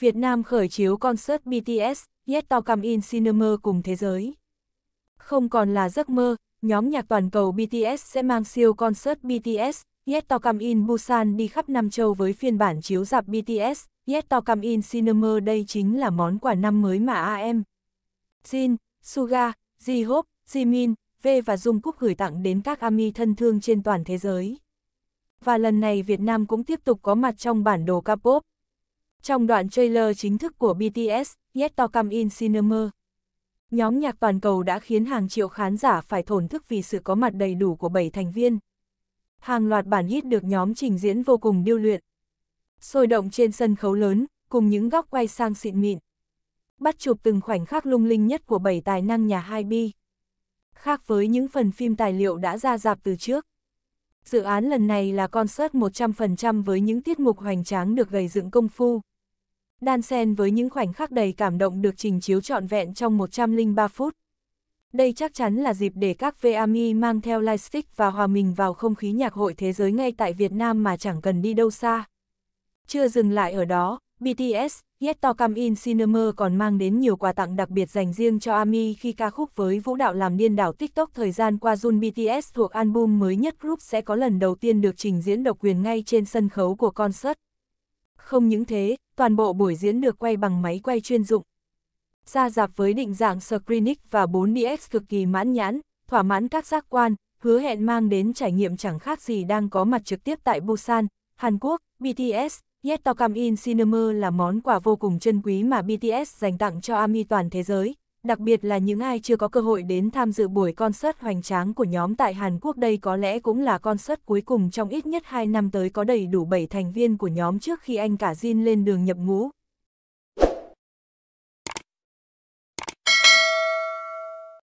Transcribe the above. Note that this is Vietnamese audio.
Việt Nam khởi chiếu concert BTS, Yet To Come In Cinema cùng thế giới. Không còn là giấc mơ, nhóm nhạc toàn cầu BTS sẽ mang siêu concert BTS, Yet To Come In Busan đi khắp năm châu với phiên bản chiếu dạp BTS, Yet To Come In Cinema đây chính là món quà năm mới mà AM. Jin, Suga, J-Hope, Jimin, V và Jungkook gửi tặng đến các ami thân thương trên toàn thế giới. Và lần này Việt Nam cũng tiếp tục có mặt trong bản đồ K-pop, trong đoạn trailer chính thức của BTS, Yet To Come In Cinema, nhóm nhạc toàn cầu đã khiến hàng triệu khán giả phải thổn thức vì sự có mặt đầy đủ của 7 thành viên. Hàng loạt bản hit được nhóm trình diễn vô cùng điêu luyện. Sôi động trên sân khấu lớn, cùng những góc quay sang xịn mịn. Bắt chụp từng khoảnh khắc lung linh nhất của bảy tài năng nhà 2B. Khác với những phần phim tài liệu đã ra dạp từ trước. Dự án lần này là concert 100% với những tiết mục hoành tráng được gầy dựng công phu đan xen với những khoảnh khắc đầy cảm động được trình chiếu trọn vẹn trong 103 phút. Đây chắc chắn là dịp để các VAMI mang theo lightstick và hòa mình vào không khí nhạc hội thế giới ngay tại Việt Nam mà chẳng cần đi đâu xa. Chưa dừng lại ở đó, BTS, Yet To Come In Cinema còn mang đến nhiều quà tặng đặc biệt dành riêng cho AMI khi ca khúc với vũ đạo làm điên đảo TikTok thời gian qua Jun BTS thuộc album mới nhất group sẽ có lần đầu tiên được trình diễn độc quyền ngay trên sân khấu của concert. Không những thế, toàn bộ buổi diễn được quay bằng máy quay chuyên dụng. xa dạp với định dạng Screenic và 4DX cực kỳ mãn nhãn, thỏa mãn các giác quan, hứa hẹn mang đến trải nghiệm chẳng khác gì đang có mặt trực tiếp tại Busan, Hàn Quốc, BTS. Yet to come in cinema là món quà vô cùng chân quý mà BTS dành tặng cho AMI toàn thế giới, đặc biệt là những ai chưa có cơ hội đến tham dự buổi concert hoành tráng của nhóm tại Hàn Quốc đây có lẽ cũng là concert cuối cùng trong ít nhất 2 năm tới có đầy đủ 7 thành viên của nhóm trước khi anh cả Jin lên đường nhập ngũ.